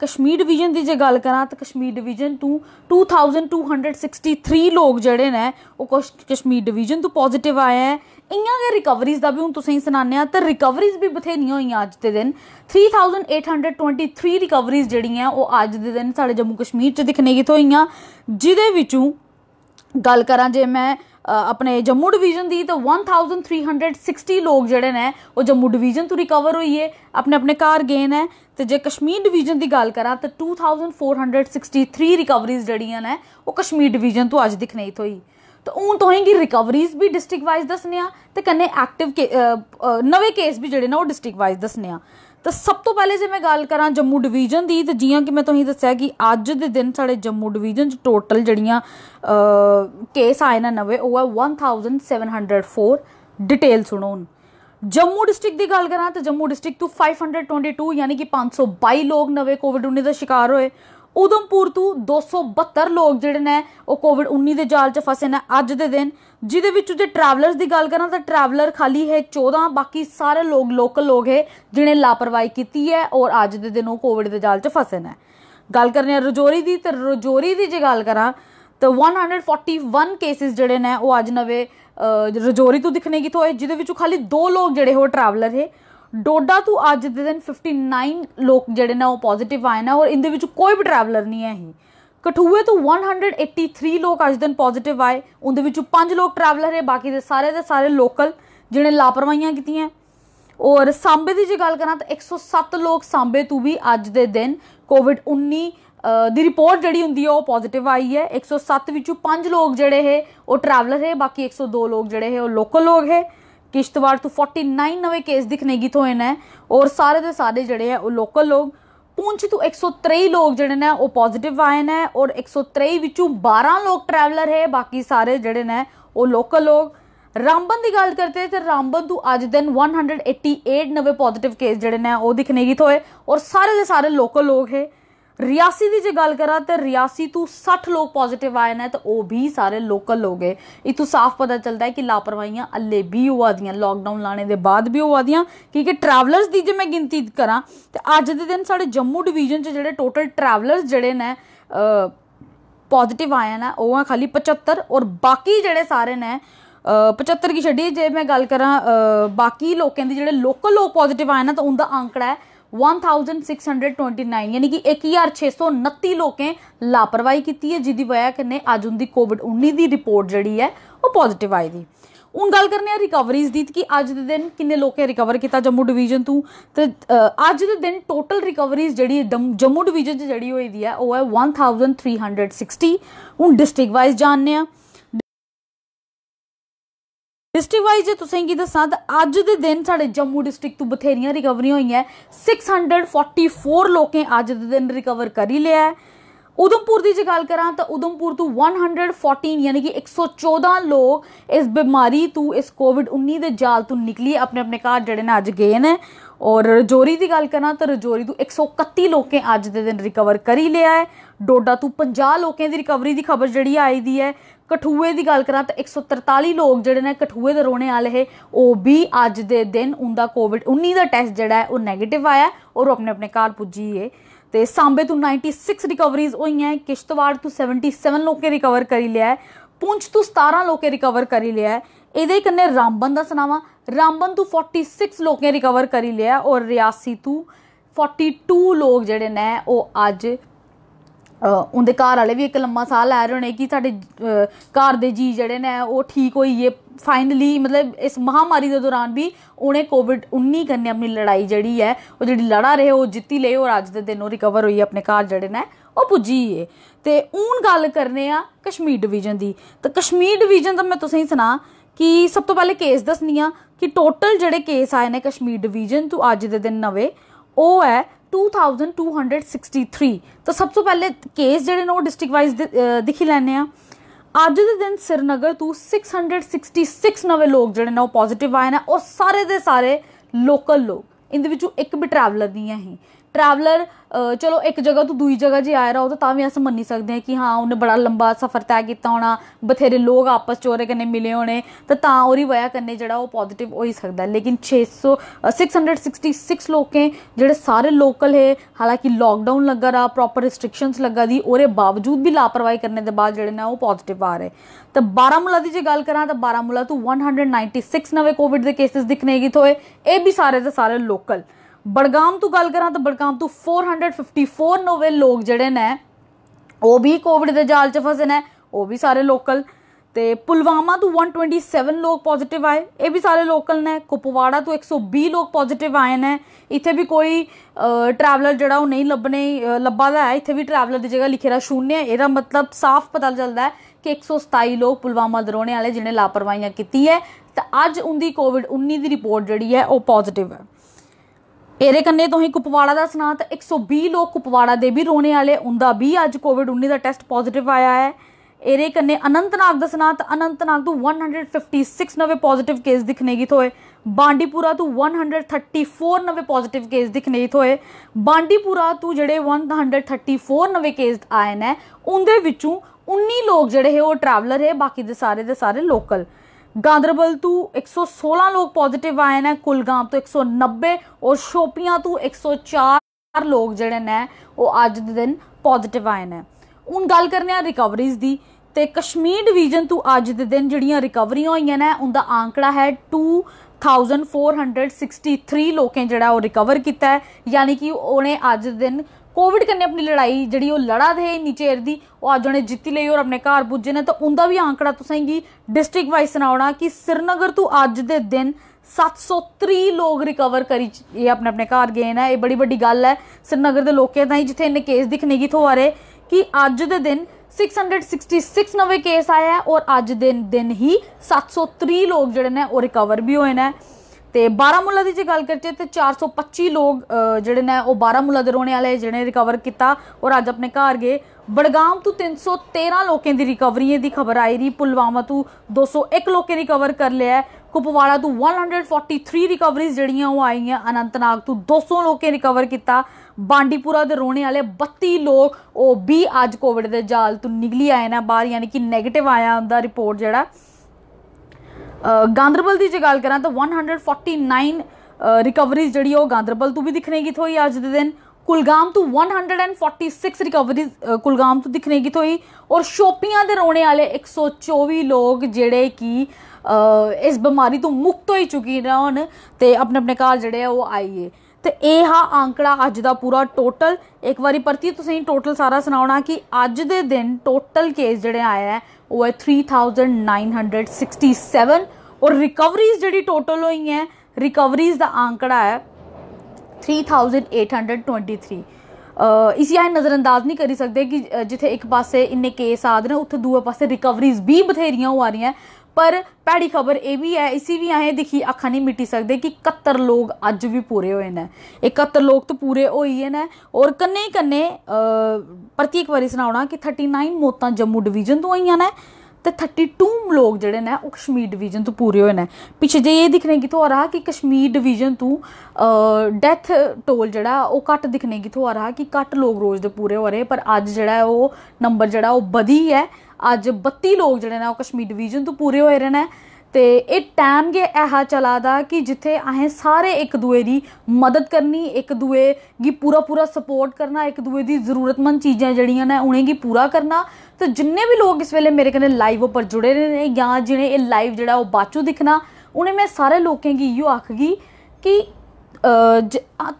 S1: ਕਸ਼ਮੀਰ ਡਿਵੀਜ਼ਨ ਦੀ ਜੇ ਗੱਲ ਕਰਾਂ ਤਾਂ ਕਸ਼ਮੀਰ ਡਿਵੀਜ਼ਨ ਤੋਂ 2263 ਲੋਕ ਜਿਹੜੇ ਨੇ ਉਹ ਕਸ਼ਮੀਰ ਡਿਵੀਜ਼ਨ ਤੋਂ ਪੋਜ਼ਿਟਿਵ ਆਏ ਆ ਇਆਂ ਦੇ ਰਿਕਵਰੀਜ਼ ਦਾ ਵੀ ਹੁਣ ਤੁਸੀਂ ਸੁਣਾਉਂਦੇ ਆ ਤਾਂ ਰਿਕਵਰੀਜ਼ ਵੀ ਬਥੇਰੀਆਂ ਹੋਈਆਂ ਅੱਜ ਦੇ ਦਿਨ 3823 ਰਿਕਵਰੀਜ਼ ਜਿਹੜੀਆਂ ਉਹ ਅੱਜ ਦੇ ਦਿਨ ਸਾਡੇ ਜੰਮੂ ਕਸ਼ਮੀਰ 'ਚ ਦਿਖਨੇ ਕਿਥੋਂ ਹੋਈਆਂ ਜਿਹਦੇ ਵਿੱਚੋਂ ਗੱਲ ਕਰਾਂ ਜੇ ਮੈਂ ਆਪਣੇ ਜੰਮੂ ਡਿਵੀਜ਼ਨ ਦੀ ਤਾਂ 1360 ਲੋਕ ਜਿਹੜੇ ਨੇ ਉਹ ਜੰਮੂ ਡਿਵੀਜ਼ਨ ਤੋਂ ਰਿਕਵਰ ਹੋਈਏ ਆਪਣੇ ਆਪਣੇ ਘਰ ਗਏ ਨੇ ਤੇ ਜੇ ਕਸ਼ਮੀਰ ਡਿਵੀਜ਼ਨ ਦੀ ਗੱਲ ਕਰਾਂ ਤਾਂ 2463 ਰਿਕਵਰੀਜ਼ ਜੜੀਆਂ ਨੇ ਉਹ ਕਸ਼ਮੀਰ ਡਿਵੀਜ਼ਨ ਤੋਂ ਅੱਜ ਨਹੀਂ ਹੋਈ ਤਾਂ ਉਹਨਾਂ ਤੋਂ ਹੀ ਕਿ ਰਿਕਵਰੀਜ਼ ਵੀ ਡਿਸਟ੍ਰਿਕਟ ਵਾਈਜ਼ ਦੱਸਨੇ ਆ ਤੇ ਕੰਨੇ ਐਕਟਿਵ ਨਵੇਂ ਕੇਸ ਵੀ ਜਿਹੜੇ ਨੇ ਉਹ ਡਿਸਟ੍ਰਿਕਟ ਵਾਈਜ਼ ਦੱਸਨੇ ਆ ਤਾਂ ਸਭ ਤੋਂ ਪਹਿਲੇ ਜੇ ਮੈਂ ਗੱਲ ਕਰਾਂ ਜੰਮੂ ਡਿਵੀਜ਼ਨ ਦੀ ਤਾਂ ਜਿਵੇਂ ਕਿ ਮੈਂ ਤੁਹਾਨੂੰ ਦੱਸਿਆ ਕਿ ਅੱਜ ਦੇ ਦਿਨ ਸਾਡੇ ਜੰਮੂ ਡਿਵੀਜ਼ਨ ਚ ਟੋਟਲ ਜਿਹੜੀਆਂ ਕੇਸ ਆਏ ਨੇ ਨਵੇਂ ਉਹ ਹੈ 1704 ਡਿਟੇਲ ਸੁਣੋ ਹੁਣ ਜੰਮੂ ਡਿਸਟ੍ਰਿਕਟ ਦੀ ਗੱਲ ਕਰਾਂ ਤਾਂ ਜੰਮੂ ਡਿਸਟ੍ਰਿਕਟ ਤੋਂ 522 ਯਾਨੀ ਕਿ 522 ਲੋਕ ਨਵੇਂ ਕੋਵਿਡ-19 ਦਾ ਸ਼ਿਕਾਰ ਹੋਏ ਉਦਮਪੁਰ ਤੋਂ 272 ਲੋਕ ਜਿਹੜੇ ਨੇ ਉਹ ਕੋਵਿਡ-19 ਦੇ ਜਾਲ 'ਚ ਫਸੇ ਨੇ ਅੱਜ ਦੇ ਦਿਨ ਜਿਹਦੇ ਵਿੱਚ ਜੇ ਟਰੈਵਲਰਸ ਦੀ ਗੱਲ ਕਰਾਂ ਤਾਂ ਟਰੈਵਲਰ ਖਾਲੀ ਹੈ 14 ਬਾਕੀ ਸਾਰੇ ਲੋਕ ਲੋਕਲ ਲੋਕ ਹੈ ਜਿਨੇ ਲਾਪਰਵਾਹੀ ਕੀਤੀ ਹੈ ਔਰ ਅੱਜ ਦੇ ਦਿਨ ਉਹ ਕੋਵਿਡ ਦੇ ਜਾਲ 'ਚ ਫਸੇ ਨੇ ਗੱਲ ਕਰਨੇ ਰਜੋਰੀ ਦੀ ਤੇ ਰਜੋਰੀ ਦੀ ਜੇ ਗੱਲ ਕਰਾਂ ਤਾਂ 141 ਕੇਸਿਸ ਜਿਹੜੇ ਨੇ ਉਹ ਅੱਜ ਨਵੇਂ ਰਜੋਰੀ ਤੋਂ ਦਿਖਣੇ ਕਿਥੋਂ ਹੈ ਜਿਹਦੇ ਵਿੱਚੋਂ ਖਾਲੀ ਦੋ ਲੋਕ ਜਿਹੜੇ ਹੋ ਟਰੈਵਲਰ ਹੈ ਡੋਡਾ ਤੋਂ ਅੱਜ ਦੇ ਦਿਨ 59 ਲੋਕ ਜਿਹੜੇ ਨਾ ਉਹ ਪੋਜ਼ਿਟਿਵ ਆਏ ਨਾ ਔਰ ਇਹਦੇ ਵਿੱਚ ਕੋਈ ਵੀ ਟਰੈਵਲਰ ਨਹੀਂ ਹੈ ਹੀ ਕਠੂਏ ਤੋਂ 183 ਲੋਕ ਅੱਜ ਦਿਨ ਪੋਜ਼ਿਟਿਵ ਆਏ ਉਹਦੇ ਵਿੱਚੋਂ ਪੰਜ ਲੋਕ ਟਰੈਵਲਰ ਹੈ ਬਾਕੀ ਦੇ ਸਾਰੇ ਦੇ ਸਾਰੇ ਲੋਕਲ ਜਿਹਨੇ ਲਾਪਰਵਾਹੀਆਂ ਕੀਤੀਆਂ ਔਰ ਸਾਂਬੇ ਦੀ ਜੇ ਗੱਲ ਕਰਾਂ ਤਾਂ 107 ਲੋਕ ਸਾਂਬੇ ਤੋਂ ਵੀ ਅੱਜ ਦੇ ਦਿਨ ਕੋਵਿਡ-19 ਦੀ ਰਿਪੋਰਟ ਜਿਹੜੀ ਹੁੰਦੀ ਹੈ ਉਹ ਪੋਜ਼ਿਟਿਵ ਆਈ ਹੈ 107 ਵਿੱਚੋਂ 5 ਲੋਕ ਜਿਹੜੇ ਹੈ ਉਹ ਟਰੈਵਲਰ ਹੈ ਬਾਕੀ 102 ਲੋਕ ਜਿਹੜੇ ਹੈ ਉਹ ਲੋਕਲ ਲੋਕ ਹੈ ਕਿਸ਼ਤਵਾੜ ਤੋਂ 49 ਨਵੇਂ ਕੇਸ ਗਿਤ ਤੋਂ ਇਹਨਾਂ ਔਰ ਸਾਰੇ ਦੇ ਸਾਰੇ ਜਿਹੜੇ ਹੈ ਉਹ ਲੋਕਲ ਲੋਕ ਪੁੰਚ ਤੋਂ 123 ਲੋਕ ਜਿਹੜੇ ਨੇ ਉਹ ਪੋਜ਼ਿਟਿਵ ਆਏ ਨੇ ਔਰ 123 ਵਿੱਚੋਂ 12 ਲੋਕ ਟਰੈਵਲਰ ਹੈ ਬਾਕੀ ਸਾਰੇ ਜਿਹੜੇ ਨੇ ਉਹ ਲੋਕਲ ਲੋਕ ਰਾਮਬਨ ਦੀ ਗੱਲ ਕਰਦੇ ਤੇ ਰਾਮਬਨ ਤੋਂ ਅੱਜ ਦਿਨ 188 ਨਵੇਂ ਪੋਜ਼ਿਟਿਵ ਕੇਸ ਜਿਹੜੇ ਨੇ ਉਹ ਗਿਤ ਤੋਂ ਔਰ ਸਾਰੇ ਦੇ ਸਾਰੇ ਲੋਕਲ ਲੋਕ ਹੈ ਰਿਆਸੀ ਦੀ ਜੇ ਗੱਲ ਕਰਾਂ ਤੇ ਰਿਆਸੀ ਤੋਂ 60 ਲੋਕ ਪੋਜ਼ਿਟਿਵ ਆਏ ਨੇ ਤਾਂ ਉਹ ਵੀ ਸਾਰੇ ਲੋਕਲ ਲੋਗੇ ਇਤੋਂ ਸਾਫ਼ ਪਤਾ ਚੱਲਦਾ ਹੈ ਕਿ ਲਾਪਰਵਾਹੀਆਂ ਅੱਲੇ ਵੀ ਹੋਆ ਦੀਆਂ ਲਾਕਡਾਊਨ ਲਾਣੇ ਦੇ ਬਾਅਦ ਵੀ ਹੋਆ ਦੀਆਂ ਕਿਉਂਕਿ ਟਰੈਵਲਰਸ ਦੀ ਜੇ ਮੈਂ ਗਿਣਤੀ ਕਰਾਂ ਤੇ ਅੱਜ ਦੇ ਦਿਨ ਸਾਡੇ ਜੰਮੂ ਡਿਵੀਜ਼ਨ 'ਚ ਜਿਹੜੇ ਟੋਟਲ ਟਰੈਵਲਰਸ ਜਿਹੜੇ ਨੇ ਪੋਜ਼ਿਟਿਵ ਆਏ ਨੇ ਉਹ ਆ ਖਾਲੀ 75 ਔਰ ਬਾਕੀ ਜਿਹੜੇ ਸਾਰੇ ਨੇ 75 ਕੀ ਛੱਡੀ ਜੇ ਮੈਂ ਗੱਲ ਕਰਾਂ ਬਾਕੀ ਲੋਕਾਂ ਦੀ ਜਿਹੜੇ ਲੋਕਲ ਲੋਕ ਪੋਜ਼ਿਟਿਵ ਆਏ ਨੇ ਤਾਂ ਉਹਦਾ ਅੰਕੜਾ ਹੈ 1629 ਯਾਨੀ ਕਿ 1629 ਲੋਕਾਂ ਲਾਪਰਵਾਹੀ ਕੀਤੀ ਹੈ ਜਿਹਦੀ ਵਜ੍ਹਾ ਕਨੇ ਅੱਜ ਉਹਦੀ ਕੋਵਿਡ-19 ਦੀ ਰਿਪੋਰਟ ਜਿਹੜੀ ਹੈ ਉਹ ਪੋਜ਼ਿਟਿਵ ਆਈ ਦੀ ਹੁਣ ਗੱਲ ਕਰਨੇ ਆ ਰਿਕਵਰੀਜ਼ ਦੀ ਕਿ ਅੱਜ ਦੇ ਦਿਨ ਕਿੰਨੇ ਲੋਕਾਂ ਰਿਕਵਰ ਕੀਤਾ ਜੰਮੂ ਡਿਵੀਜ਼ਨ ਤੋਂ ਤੇ ਅੱਜ ਦੇ ਦਿਨ ਟੋਟਲ ਰਿਕਵਰੀਜ਼ ਜਿਹੜੀ ਜੰਮੂ ਡਿਵੀਜ਼ਨ 'ਚ ਜਿਹੜੀ ਹੋਈ ਦੀ ਹੈ ਉਹ ਹੈ 1360 ਹੁਣ ਡਿਸਟ੍ਰਿਕਟ ਵਾਈਜ਼ ਜਾਣਨੇ ਆ ਡਿਸਟ੍ਰਿਕਟ ਵਾਈਜ਼ ਜੇ ਤੁਸੀਂ ਕੀ ਦੱਸਾਂ ਤਾਂ ਅੱਜ ਦੇ ਦਿਨ ਸਾਡੇ ਜੰਮੂ ਡਿਸਟ੍ਰਿਕਟ ਤੋਂ ਬਥੇਰੀਆਂ ਰਿਕਵਰੀ ਹੋਈਆਂ 644 ਲੋਕਾਂ ਅੱਜ ਦੇ ਦਿਨ ਰਿਕਵਰ ਕਰੀ ਲਿਆ ਉਦਮਪੁਰ ਦੀ ਜੇ ਗੱਲ ਕਰਾਂ ਤਾਂ ਉਦਮਪੁਰ ਤੋਂ 114 ਯਾਨੀ ਕਿ 114 ਲੋਕ ਇਸ ਬਿਮਾਰੀ ਤੋਂ ਇਸ ਕੋਵਿਡ-19 ਦੇ ਜਾਲ ਤੋਂ ਨਿਕਲੀ ਆਪਣੇ ਆਪਣੇ ਘਰ ਜਿਹੜੇ ਨੇ ਅੱਜ ਗਏ ਨੇ ਔਰ ਰਜੋਰੀ ਦੀ ਗੱਲ ਕਰਾਂ ਤਾਂ ਰਜੋਰੀ ਤੋਂ 131 ਲੋਕਾਂ ਅੱਜ ਦੇ ਦਿਨ ਰਿਕਵਰ ਕਰੀ ਲਿਆ ਹੈ ਡੋਡਾ ਤੋਂ 50 ਲੋਕਾਂ ਦੀ ਰਿਕਵਰੀ ਦੀ ਖਬਰ ਜਿਹੜੀ ਆਈ ਦੀ ਹੈ ਕਠੂਏ ਦੀ ਗੱਲ ਕਰਾਂ ਤਾਂ 143 ਲੋਕ ਜਿਹੜੇ ਨੇ ਕਠੂਏ ਦੇ ਰੋਣੇ ਵਾਲੇ ਹੈ ਉਹ ਵੀ ਅੱਜ ਦੇ ਦਿਨ ਉਹਦਾ ਕੋਵਿਡ 19 ਦਾ ਟੈਸਟ ਜਿਹੜਾ ਹੈ ਉਹ ਨੈਗੇਟਿਵ ਆਇਆ ਔਰ ਉਹ ਆਪਣੇ ਆਪਣੇ ਘਰ ਪੁੱਜੀ ਹੈ ਤੇ ਸਾਂਬੇ ਤੋਂ 96 ਰਿਕਵਰੀਜ਼ ਹੋਈਆਂ ਹੈ ਕਿਸ਼ਤਵਾੜ ਤੋਂ 77 ਲੋਕੇ ਰਿਕਵਰ ਕਰੀ ਲਿਆ ਹੈ ਪੁੰਛ ਤੋਂ 17 ਲੋਕੇ ਰਿਕਵਰ ਕਰੀ ਲਿਆ ਹੈ ਇਹਦੇ ਕੰਨੇ ਰਾਮਬਨ ਦਾ ਸੁਣਾਵਾ ਰਾਮਬਨ ਤੋਂ 46 ਲੋਕੇ ਰਿਕਵਰ ਕਰੀ ਲਿਆ ਔਰ ਰਿਆਸੀ ਤੋਂ 42 ਲੋਕ ਜਿਹੜੇ ਨੇ ਉਹ ਅੱਜ ਉਹਦੇ ਘਰ ਵਾਲੇ ਵੀ ਇੱਕ ਲੰਮਾ ਸਾਹ ਲੈ ਰਹੇ ਨੇ ਕਿ ਸਾਡੇ ਘਰ ਦੇ ਜੀ ਜਿਹੜੇ ਨੇ ਉਹ ਠੀਕ ਹੋਈਏ ਫਾਈਨਲੀ ਮਤਲਬ ਇਸ ਮਹਾਮਾਰੀ ਦੇ ਦੌਰਾਨ ਵੀ ਉਹਨੇ ਕੋਵਿਡ 19 ਕੰਨੇ ਆਪਣੀ ਲੜਾਈ ਜਿਹੜੀ ਹੈ ਉਹ ਜਿਹੜੀ ਲੜਾ ਰਹੇ ਉਹ ਜਿੱਤੀ ਲਈ ਔਰ ਅੱਜ ਦੇ ਦਿਨ ਉਹ ਰਿਕਵਰ ਹੋਈ ਆਪਣੇ ਘਰ ਜਿਹੜੇ ਨੇ ਉਹ ਪੁੱਜੀ ਏ ਤੇ ਉਹਨ ਗੱਲ ਕਰਨੇ ਆ ਕਸ਼ਮੀਰ ਡਿਵੀਜ਼ਨ ਦੀ ਤਾਂ ਕਸ਼ਮੀਰ ਡਿਵੀਜ਼ਨ ਦਾ ਮੈਂ ਤੁਸੀਂ ਸੁਣਾ ਕਿ ਸਭ ਤੋਂ ਪਹਿਲੇ ਕੇਸ ਦੱਸਨੀ ਆ ਕਿ ਟੋਟਲ ਜਿਹੜੇ ਕੇਸ ਆਏ ਨੇ ਕਸ਼ਮੀਰ ਡਿਵੀਜ਼ਨ ਤੋਂ ਅੱਜ ਦੇ ਦਿਨ ਨਵੇਂ ਉਹ ਹੈ 2263 ਤਾਂ ਸਭ ਤੋਂ ਪਹਿਲੇ ਕੇਸ ਜਿਹੜੇ ਨੇ ਉਹ ਡਿਸਟ੍ਰਿਕਟ ਵਾਈਜ਼ ਦਿਖੀ ਲੈਣੇ ਆ ਅੱਜ ਦੇ ਦਿਨ ਸਿਰਨਗਰ ਤੋਂ 666 ਨਵੇਂ ਲੋਕ ਜਿਹੜੇ ਨੇ ਉਹ ਪੋਜ਼ਿਟਿਵ ਆਏ ਨੇ ਉਹ ਸਾਰੇ ਦੇ ਸਾਰੇ ਲੋਕਲ ਲੋਕ ਇਹਦੇ ਵਿੱਚੋਂ ਇੱਕ ਵੀ ਟਰੈਵਲਰ ਨਹੀਂ ਹੈ ਹੀ ਟਰੈਵਲਰ ਚਲੋ ਇੱਕ ਜਗ੍ਹਾ ਤੋਂ ਦੂਜੀ ਜਗ੍ਹਾ ਜੇ ਆਇਆ ਰਹਾ ਉਹ ਤਾਂ ਵੀ ਮੰਨ ਮੰਨੀ ਸਕਦੇ ਹਾਂ ਕਿ ਹਾਂ ਉਹਨੇ ਬੜਾ ਲੰਬਾ ਸਫ਼ਰ ਤੈਅ ਕੀਤਾ ਹੋਣਾ ਬਥੇਰੇ ਲੋਕ ਆਪਸ ਚ ਉਹਦੇ ਕਨੇ ਮਿਲੇ ਹੋਣੇ ਤਾਂ ਤਾਂ ਉਹਦੀ ਵਜ੍ਹਾ ਕਰਨੇ ਜਿਹੜਾ ਉਹ ਪੋਜ਼ਿਟਿਵ ਹੋ ਹੀ ਸਕਦਾ ਲੇਕਿਨ 600 666 ਲੋਕ ਹੈ ਜਿਹੜੇ ਸਾਰੇ ਲੋਕਲ ਹੈ ਹਾਲਾਂਕਿ ਲਾਕਡਾਊਨ ਲੱਗਾ ਰਾ ਪ੍ਰੋਪਰ ਰੈਸਟ੍ਰਿਕਸ਼ਨਸ ਲੱਗਾ ਦੀ ਉਹਦੇ ਬਾਵਜੂਦ ਵੀ ਲਾਪਰਵਾਹੀ ਕਰਨੇ ਦੇ ਬਾਅਦ ਜਿਹੜੇ ਨਾ ਉਹ ਪੋਜ਼ਿਟਿਵ ਆ ਰਹੇ ਤਾਂ ਬਾਰਾਮੂਲਾ ਦੀ ਜੇ ਗੱਲ ਕਰਾਂ ਤਾਂ ਬਾਰਾਮੂਲਾ ਤੋਂ 196 ਨਵੇਂ ਕੋਵਿਡ ਦੇ ਕੇਸਿਸ ਦਿਖਨੇ ਥੋਏ ਇਹ ਵੀ ਸਾਰੇ ਦੇ ਸਾਰੇ ਲੋਕਲ ਬੜਗਾਮ ਤੋਂ ਗੱਲ ਕਰਾਂ ਤਾਂ ਬੜਗਾਮ ਤੋਂ 454 ਨੋਵੇ ਲੋਕ ਜਿਹੜੇ ਨੇ ਉਹ ਵੀ ਕੋਵਿਡ ਦੇ ਜਾਲ 'ਚ ਫਸੇ ਨੇ ਉਹ ਵੀ ਸਾਰੇ ਲੋਕਲ ਤੇ ਪੁਲਵਾਮਾ ਤੋਂ 127 ਲੋਕ ਪੋਜ਼ਿਟਿਵ ਆਏ ਇਹ ਵੀ ਸਾਰੇ ਲੋਕਲ ਨੇ ਕੁਪਵਾੜਾ ਤੋਂ 120 ਲੋਕ ਪੋਜ਼ਿਟਿਵ ਆਏ ਨੇ ਇੱਥੇ ਵੀ ਕੋਈ ਟਰੈਵਲਰ ਜਿਹੜਾ ਉਹ ਨਹੀਂ ਲੱਭਨੇ ਲੱਭਾ ਦਾ ਹੈ ਇੱਥੇ ਵੀ ਟਰੈਵਲਰ ਦੀ ਜਗ੍ਹਾ ਲਿਖਿਆ ਸ਼ੂਨਿਆ ਇਹਦਾ ਮਤਲਬ ਸਾਫ਼ ਪਤਾ ਚੱਲਦਾ ਹੈ ਕਿ 127 ਲੋਕ ਪੁਲਵਾਮਾ ਦੇ ਵਾਲੇ ਜਿਹਨੇ ਲਾਪਰਵਾਹੀਆਂ ਕੀਤੀ ਹੈ ਤਾਂ ਅੱਜ ਉਹਦੀ ਕੋਵਿਡ 19 ਦੀ ਰਿਪੋਰਟ ਜਿਹੜੀ ਹੈ ਉਹ ਪੋਜ਼ਿਟਿਵ ਹੈ ਇਹਦੇ ਕੰਨੇ ਤੋਂ ਹੀ ਕੁਪਵਾੜਾ ਦਾ ਸੁਣਾ ਤਾਂ 120 ਲੋਕ ਕੁਪਵਾੜਾ ਦੇ ਵੀ ਰੋਣੇ ਵਾਲੇ ਹੁੰਦਾ ਵੀ ਅੱਜ ਕੋਵਿਡ-19 ਦਾ ਟੈਸਟ ਪੋਜ਼ਿਟਿਵ ਆਇਆ ਹੈ ਇਹਦੇ ਕੰਨੇ ਅਨੰਤਨਾਗ ਦਾ ਸੁਣਾ ਤਾਂ ਅਨੰਤਨਾਗ ਤੋਂ 156 ਨਵੇਂ ਪੋਜ਼ਿਟਿਵ ਕੇਸ ਦਿਖਨੇ ਗਏ ਹੋਏ ਬਾਂਡੀਪੁਰਾ ਤੋਂ 134 ਨਵੇਂ ਪੋਜ਼ਿਟਿਵ ਕੇਸ ਦਿਖਨੇ ਹੋਏ ਬਾਂਡੀਪੁਰਾ ਤੋਂ ਜਿਹੜੇ 134 ਨਵੇਂ ਕੇਸ ਆਏ ਨੇ ਉਹਦੇ ਵਿੱਚੋਂ 19 ਲੋਕ ਜਿਹੜੇ ਹੈ ਉਹ ਟਰੈਵਲਰ ਹੈ ਬਾਕੀ ਦੇ ਸਾਰੇ ਦੇ ਸਾਰੇ ਲੋਕਲ ਗਾਂਦਰਬਲ ਤੋਂ 116 ਲੋਕ ਪੋਜ਼ਿਟਿਵ ਆਏ ਨੇ ਕੁਲਗਾਮ ਤੋਂ 190 ਔਰ ਸ਼ੋਪੀਆਂ ਤੋਂ 104 ਲੋਕ ਜਿਹੜੇ ਨੇ ਉਹ ਅੱਜ ਦੇ ਦਿਨ ਪੋਜ਼ਿਟਿਵ ਆਏ ਨੇ ਹੁਣ ਗੱਲ ਕਰਨੇ ਆ ਰਿਕਵਰੀਜ਼ ਦੀ ਤੇ ਕਸ਼ਮੀਰ ਡਿਵੀਜ਼ਨ ਤੋਂ ਅੱਜ ਦੇ ਦਿਨ ਜਿਹੜੀਆਂ ਰਿਕਵਰੀਆਂ ਹੋਈਆਂ ਨੇ ਉਹਦਾ ਆંકੜਾ ਹੈ 2463 ਲੋਕਾਂ ਜਿਹੜਾ ਉਹ ਰਿਕਵਰ ਕੀਤਾ ਹੈ ਯਾਨੀ ਕਿ ਉਹਨੇ ਅੱਜ ਦੇ ਦਿਨ ਕੋਵਿਡ ਕੰਨੇ ਆਪਣੀ ਲੜਾਈ ਜਿਹੜੀ ਉਹ ਲੜਾ ਦੇ ਨੀਚੇ ਦੀ ਉਹ ਅੱਜ ਉਹਨੇ ਜਿੱਤੀ ਲਈ ਔਰ ਆਪਣੇ ਘਰ ਪੁੱਜੇ ਨੇ ਤਾਂ ਉਹਦਾ ਵੀ ਆਂਕੜਾ ਤੁਸੀਂ ਕੀ ਡਿਸਟ੍ਰਿਕਟ ਵਾਈਜ਼ ਸੁਣਾਉਣਾ ਕਿ ਸਿਰਨਗਰ ਤੋਂ ਅੱਜ ਦੇ ਦਿਨ 730 ਲੋਕ ਰਿਕਵਰ ਕਰੀ ਇਹ ਆਪਣੇ ਆਪਣੇ ਘਰ ਗਏ ਨੇ ਇਹ ਬੜੀ ਵੱਡੀ ਗੱਲ ਹੈ ਸਿਰਨਗਰ ਦੇ ਲੋਕਾਂ ਦਾ ਹੀ ਜਿੱਥੇ ਇਹਨੇ ਕੇਸ ਦਿਖਨੇ ਕੀ ਥੋ ਆ ਰਹੇ ਕਿ ਅੱਜ ਦੇ ਦਿਨ 666 ਨਵੇਂ ਕੇਸ ਆਇਆ ਔਰ ਅੱਜ ਦੇ ਦਿਨ ਹੀ 730 ਲੋਕ ਜਿਹੜੇ ਨੇ ਉਹ ਰਿਕਵਰ ਵੀ ਹੋਏ ਨੇ ਤੇ ਬਾਰਾਮੂਲਾ ਦੀ ਜੇ ਗੱਲ ਕਰਤੇ ਤੇ 425 ਲੋਕ ਜਿਹੜੇ ਨੇ ਉਹ ਬਾਰਾਮੂਲਾ ਦੇ ਰੋਣੇ ਵਾਲੇ ਜਿਹਨੇ ਰਿਕਵਰ ਕੀਤਾ ਔਰ ਅੱਜ ਆਪਣੇ ਘਰ ਗਏ ਬੜਗਾਮ ਤੋਂ 313 ਲੋਕਾਂ ਦੀ ਰਿਕਵਰੀ ਦੀ ਖਬਰ ਆਈ ਰਹੀ ਪੁਲਵਾਮਾ ਤੋਂ 201 ਲੋਕਾਂ ਰਿਕਵਰ ਕਰ ਲਿਆ ਕੁਪਵਾੜਾ ਤੋਂ 143 ਰਿਕਵਰੀਜ਼ ਜਿਹੜੀਆਂ ਉਹ ਆਈਆਂ ਅਨੰਤਨਾਗ ਤੋਂ 200 ਲੋਕਾਂ ਰਿਕਵਰ ਕੀਤਾ ਬਾਂਡੀਪੁਰਾ ਦੇ ਰੋਣੇ ਵਾਲੇ 32 ਲੋਕ ਉਹ ਵੀ ਅੱਜ ਕੋਵਿਡ ਦੇ ਜਾਲ ਤੋਂ ਨਿਕਲੀ ਆਏ ਨਾ ਬਾਹਰ ਯਾਨੀ ਕਿ ਨੈਗੇਟਿਵ ਆਇਆ ਹੁੰਦਾ ਰਿਪੋਰਟ ਜਿਹੜਾ ਗਾਂਦਰਬਲ ਦੀ ਜੇ ਗੱਲ ਕਰਾਂ ਤਾਂ 149 ਰਿਕਵਰੀਜ਼ ਜਿਹੜੀ ਉਹ ਗਾਂਦਰਬਲ ਤੋਂ ਵੀ ਦਿਖਣੇਗੀ ਥੋਈ ਅੱਜ ਦੇ ਦਿਨ ਕੁਲਗਾਮ ਤੋਂ 146 ਰਿਕਵਰੀਜ਼ ਕੁਲਗਾਮ ਤੋਂ ਦਿਖਣੇਗੀ ਥੋਈ ਔਰ ਸ਼ੋਪੀਆਂ ਦੇ ਰੋਣੇ ਵਾਲੇ 124 ਲੋਕ ਜਿਹੜੇ ਕਿ ਇਸ ਬਿਮਾਰੀ ਤੋਂ ਮੁਕਤ ਹੋਈ ਚੁੱਕੀ ਨੇ ਹੁਣ ਤੇ ਆਪਣੇ ਆਪਣੇ ਘਰ ਜਿਹੜੇ ਆ ਉਹ ਆਈਏ ਤੇ ਇਹ ਆ ਅੰਕੜਾ ਅੱਜ ਦਾ ਪੂਰਾ ਟੋਟਲ ਇੱਕ ਵਾਰੀ ਪਰਤੀ ਤੁਸੀਂ ਟੋਟਲ ਸਾਰਾ ਸੁਣਾਉਣਾ ਕਿ ਅੱਜ ਦੇ ਦਿਨ ਟੋਟਲ ਕੇਸ ਜਿਹੜੇ ਆਇਆ ਹੈ ਉਹ ਹੈ 3967 ਔਰ ਰਿਕਵਰੀਜ਼ ਜਿਹੜੀ ਟੋਟਲ ਹੋਈ ਹੈ ਰਿਕਵਰੀਜ਼ ਦਾ ਅੰਕੜਾ ਹੈ 3823 ਇਸੀ ਆਏ ਨਜ਼ਰਅੰਦਾਜ਼ ਨਹੀਂ ਕਰੀ ਸਕਦੇ ਕਿ ਜਿੱਥੇ ਇੱਕ ਪਾਸੇ ਇੰਨੇ ਕੇਸ ਆਦ ਨੇ ਉੱਥੇ ਦੂਏ ਪਾਸੇ ਰਿਕਵਰੀਜ਼ ਵੀ ਬਥੇਰੀਆਂ ਹੋ ਆ ਰਹੀਆਂ ਪਰ ਪੈੜੀ ਖਬਰ ਇਹ ਵੀ ਹੈ ਇਸੇ ਵੀ ਆਏ ਦਿਖੀ ਅੱਖਾਂ ਨਹੀਂ ਮਿਟੀ ਸਕਦੇ ਕਿ 71 ਲੋਕ ਅੱਜ ਵੀ ਪੂਰੇ ਹੋਏ ਨੇ 71 ਲੋਕ ਤਾਂ ਪੂਰੇ ਹੋਈ ਨੇ ਔਰ ਕੰਨੇ ਹੀ ਕੰਨੇ ਪ੍ਰਤੀਕ ਵਾਰੀ ਸੁਣਾਉਣਾ ਕਿ 39 ਮੌਤਾਂ ਜੰਮੂ ਡਿਵੀਜ਼ਨ ਤੋਂ ਆਈਆਂ ਨੇ ਤੇ 32 ਲੋਕ ਜਿਹੜੇ ਨੇ ਉਹ ਕਸ਼ਮੀਰ ਡਿਵੀਜ਼ਨ ਤੋਂ ਪੂਰੇ ਹੋਏ ਨੇ ਪਿੱਛੇ ਜੇ ਇਹ ਦਿਖਨੇ ਕੀ ਤੋਂ ਆ ਰਹਾ ਕਿ ਕਸ਼ਮੀਰ ਡਿਵੀਜ਼ਨ ਤੋਂ ਡੈਥ ਟੋਲ ਜਿਹੜਾ ਉਹ ਘੱਟ ਦਿਖਨੇ ਕੀ ਤੋਂ ਆ ਰਹਾ ਕਿ ਘੱਟ ਲੋਕ ਰੋਜ਼ ਦੇ ਪੂਰੇ ਹੋ ਰਹੇ ਪਰ ਅੱਜ ਜਿਹੜਾ ਉਹ ਨੰਬਰ ਜਿਹੜਾ ਉਹ ਵਧੀ ਹੈ ਅੱਜ 32 ਲੋਕ ਜਿਹੜੇ ਨੇ ਉਹ ਕਸ਼ਮੀਰ ਡਿਵੀਜ਼ਨ ਤੋਂ ਪੂਰੇ ਹੋਏ ਰਹੇ ਨੇ ਤੇ ਇਹ ਟਾਈਮ ਗੇ ਇਹਾ ਚਲਾਦਾ ਕਿ ਜਿੱਥੇ ਆਹੇ ਸਾਰੇ ਇੱਕ ਦੂਏ ਦੀ ਮਦਦ ਕਰਨੀ ਇੱਕ ਦੂਏ ਦੀ ਪੂਰਾ ਪੂਰਾ ਸਪੋਰਟ ਕਰਨਾ ਇੱਕ ਦੂਏ ਦੀ ਜ਼ਰੂਰਤਮੰਦ ਚੀਜ਼ਾਂ ਜਿਹੜੀਆਂ ਨੇ ਉਹਨੇ ਕੀ ਪੂਰਾ ਕਰਨਾ ਤੇ ਜਿੰਨੇ ਵੀ ਲੋਕ ਇਸ ਵੇਲੇ ਮੇਰੇ ਕਨੇ ਲਾਈਵ ਉੱਪਰ ਜੁੜੇ ਨੇ ਜਾਂ ਜਿਹੜੇ ਇਹ ਲਾਈਵ ਜਿਹੜਾ ਉਹ ਬਾਚੂ ਦਿਖਣਾ ਉਹਨੇ ਮੈਂ ਸਾਰੇ ਲੋਕਾਂ ਕੀ ਯੂ ਆਖਗੀ ਕਿ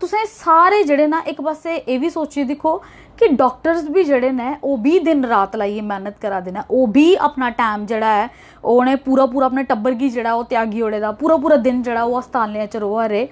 S1: ਤੁਸੀਂ ਸਾਰੇ ਜਿਹੜੇ ਨਾ ਇੱਕ ਪਾਸੇ ਇਹ ਵੀ ਸੋਚੀ ਦੇਖੋ ਕਿ ਡਾਕਟਰਸ ਵੀ ਜਿਹੜੇ ਨੇ ਉਹ ਵੀ ਦਿਨ ਰਾਤ ਲਾਈਏ ਮਿਹਨਤ ਕਰਾ ਦੇਣਾ ਉਹ ਵੀ ਆਪਣਾ ਟਾਈਮ ਜਿਹੜਾ ਹੈ ਉਹਨੇ ਪੂਰਾ ਪੂਰਾ ਆਪਣੇ ਟੱਬਰ ਕੀ ਜਿਹੜਾ ਉਹ ਤਿਆਗੀ ਹੋੜੇ ਦਾ ਪੂਰਾ ਪੂਰਾ ਦਿਨ ਜਿਹੜਾ ਉਹ ਹਸਪਤਾਲਿਆਂ ਚ ਰੋਵਾ ਰੇ